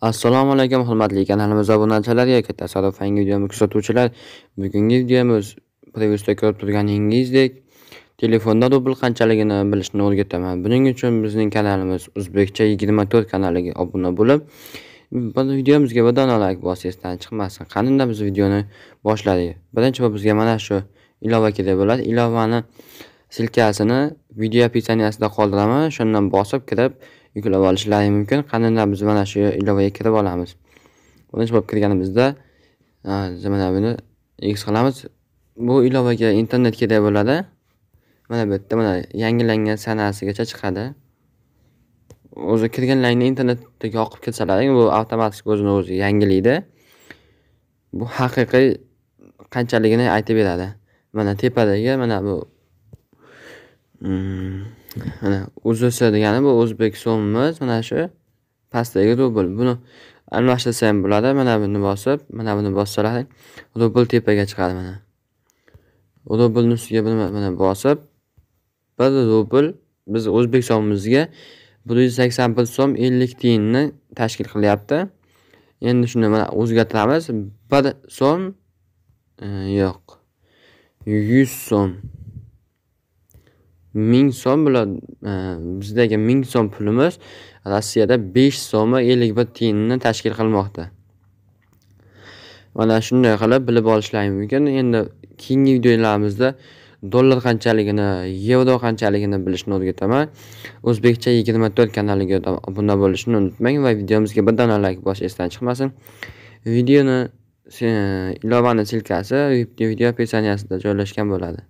assalomu alaykum hurmatli kanalimiz obunachilariga tasodif yangi videomni kuzatuvchilar bugungi videomiz previusda ko'rib turganingizdek telefonda dubl qanchaligini bilishni o'rgataman buning uchun bizning kanalimiz o'zbekcha 24 kanaliga obuna bo'lib videomizga bir dona like bosingizdan chiqmasin qani biz videoni boshladik birinchi bo'lib bizga mana shu ilova kerak bo'ladi ilovani silkasini video описаниясida qoldiraman shundan bosib kirib yuklab olishlari mumkin qanunda biz mana shu ilovaga kirib olamiz birinchi bo'lib kirganimizda mana buni x qilamiz bu ilovaga internet kerak bo'ladi mana bu yerda mana yangilangan sanasigacha chiqadi o'zi kirganlaringni internetdagi yoqib kirsalaring bu avtomatik o'zini o'zi yangilaydi bu haqiqiy qanchaligini aytib beradi mana tepadagi mana bu mm, mana o'zs degani bu o'zbek so'mimiz mana shu pastdagi rubl buni almashtirsa ham bo'ladi mana buni bosib mana buni bossalar rubl tepaga chiqadi mana rublni ustiga mana bosib bir rubl biz o'zbek so'mimizga bir yuz sakson bir so'm ellik tiyinni tashkil qilyapti endi shuni mana o'zgartiramiz bir so'm e, yo'q yuz so'm ming so'm bilan e, bizdagi ming so'm pulimiz rossiyada besh so'm va ellik bir tiyinni tashkil qilmoqda mana shunday qilib bilib olishlaring mumkin endi keyingi videolarimizda dollar qanchaligini yevro qanchaligini bilishni o'rgataman o'zbekcha yigirma to'rt kanaliga obuna bo'lishni unutmang va videomizga bir dona layk bosish esdan chiqmasin videoni e, ilovani silkasi video pesaniyasida joylashgan bo'ladi